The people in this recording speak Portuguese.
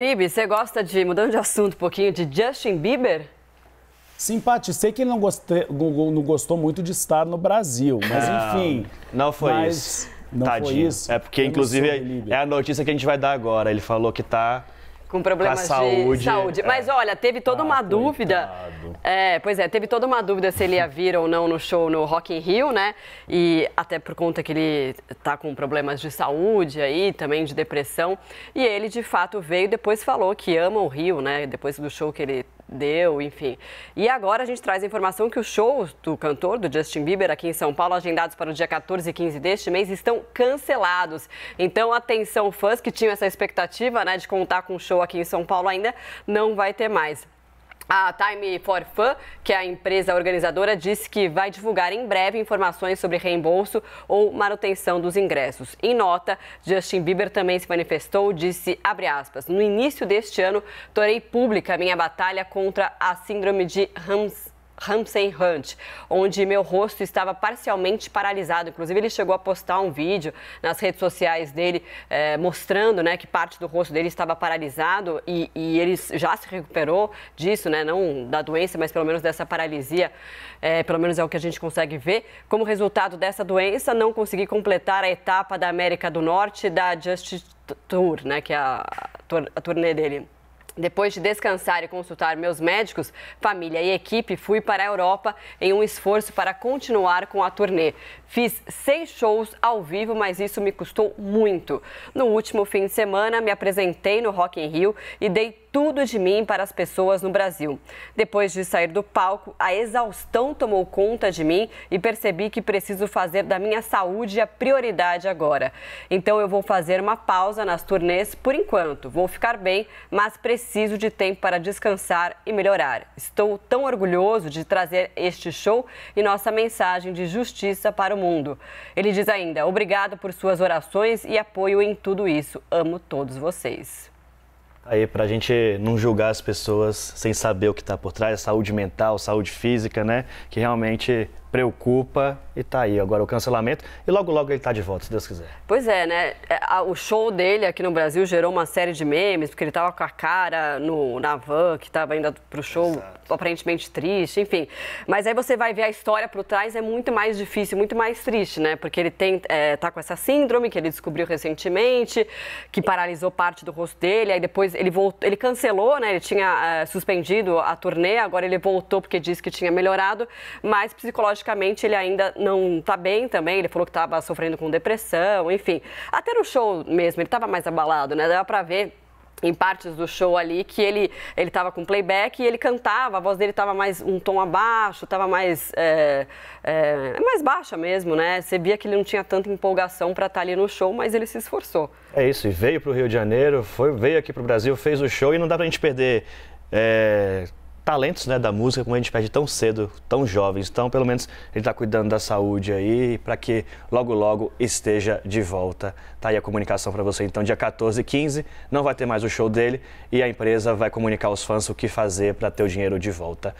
Bibi, você gosta de, mudando de assunto um pouquinho, de Justin Bieber? Sim, Paty, sei que ele não, não gostou muito de estar no Brasil, mas não, enfim. Não foi mas, isso. Não Tadinho. foi isso. É porque, Eu inclusive, sei, é a notícia que a gente vai dar agora. Ele falou que tá com problemas saúde, de saúde. É. Mas é, olha, teve toda ah, uma dúvida. É, pois é, teve toda uma dúvida se ele ia vir ou não no show no Rock in Rio, né? E até por conta que ele tá com problemas de saúde aí, também de depressão. E ele de fato veio, depois falou que ama o Rio, né? Depois do show que ele deu, enfim. E agora a gente traz a informação que os shows do cantor, do Justin Bieber, aqui em São Paulo, agendados para o dia 14 e 15 deste mês, estão cancelados. Então, atenção, fãs que tinham essa expectativa né, de contar com o show aqui em São Paulo ainda, não vai ter mais. A Time for Fun, que é a empresa organizadora, disse que vai divulgar em breve informações sobre reembolso ou manutenção dos ingressos. Em nota, Justin Bieber também se manifestou, disse, aspas, no início deste ano, torei pública minha batalha contra a síndrome de Ramsey Ramsey Hunt, onde meu rosto estava parcialmente paralisado. Inclusive, ele chegou a postar um vídeo nas redes sociais dele eh, mostrando né, que parte do rosto dele estava paralisado e, e, ele já se recuperou disso, né, não da doença, mas pelo menos dessa paralisia, eh, pelo menos é o que a gente consegue ver. Como resultado dessa doença, não consegui completar a etapa da América do Norte da Just Tour, né, que é a, a turnê dele. Depois de descansar e consultar meus médicos, família e equipe, fui para a Europa em um esforço para continuar com a turnê. Fiz seis shows ao vivo, mas isso me custou muito. No último fim de semana, me apresentei no Rock in Rio e dei tudo de mim para as pessoas no Brasil. Depois de sair do palco, a exaustão tomou conta de mim e percebi que preciso fazer da minha saúde a prioridade agora. Então eu vou fazer uma pausa nas turnês por enquanto. Vou ficar bem, mas preciso preciso de tempo para descansar e melhorar. Estou tão orgulhoso de trazer este show e nossa mensagem de justiça para o mundo. Ele diz ainda: obrigado por suas orações e apoio em tudo isso. Amo todos vocês. Tá aí, para a gente não julgar as pessoas sem saber o que está por trás, saúde mental, saúde física, né? Que realmente preocupa e tá aí agora o cancelamento e logo logo ele tá de volta, se Deus quiser. Pois é, né? É, o show dele aqui no Brasil gerou uma série de memes, porque ele tava com a cara no, na van, que tava ainda pro show Exato. aparentemente triste, enfim. Mas aí você vai ver a história por trás, é muito mais difícil, muito mais triste, né? Porque ele tem, é, tá com essa síndrome que ele descobriu recentemente, que paralisou parte do rosto dele, aí depois ele voltou, ele cancelou, né? Ele tinha é, suspendido a turnê, agora ele voltou porque disse que tinha melhorado, mas psicológico psicologicamente ele ainda não está bem também. Ele falou que estava sofrendo com depressão, enfim. Até no show mesmo, ele estava mais abalado, né? Dava para ver em partes do show ali que ele ele estava com playback e ele cantava a voz dele estava mais um tom abaixo estava mais é, é, é, mais baixa mesmo né você via que ele não tinha tanta empolgação para estar tá ali no show mas ele se esforçou é isso e veio para o Rio de Janeiro foi veio aqui para o Brasil fez o show e não dá para a gente perder é talentos né, da música, como a gente perde tão cedo, tão jovens. Então, pelo menos ele está cuidando da saúde aí, para que logo, logo esteja de volta. Tá aí a comunicação para você. Então, dia 14 e 15, não vai ter mais o show dele e a empresa vai comunicar aos fãs o que fazer para ter o dinheiro de volta.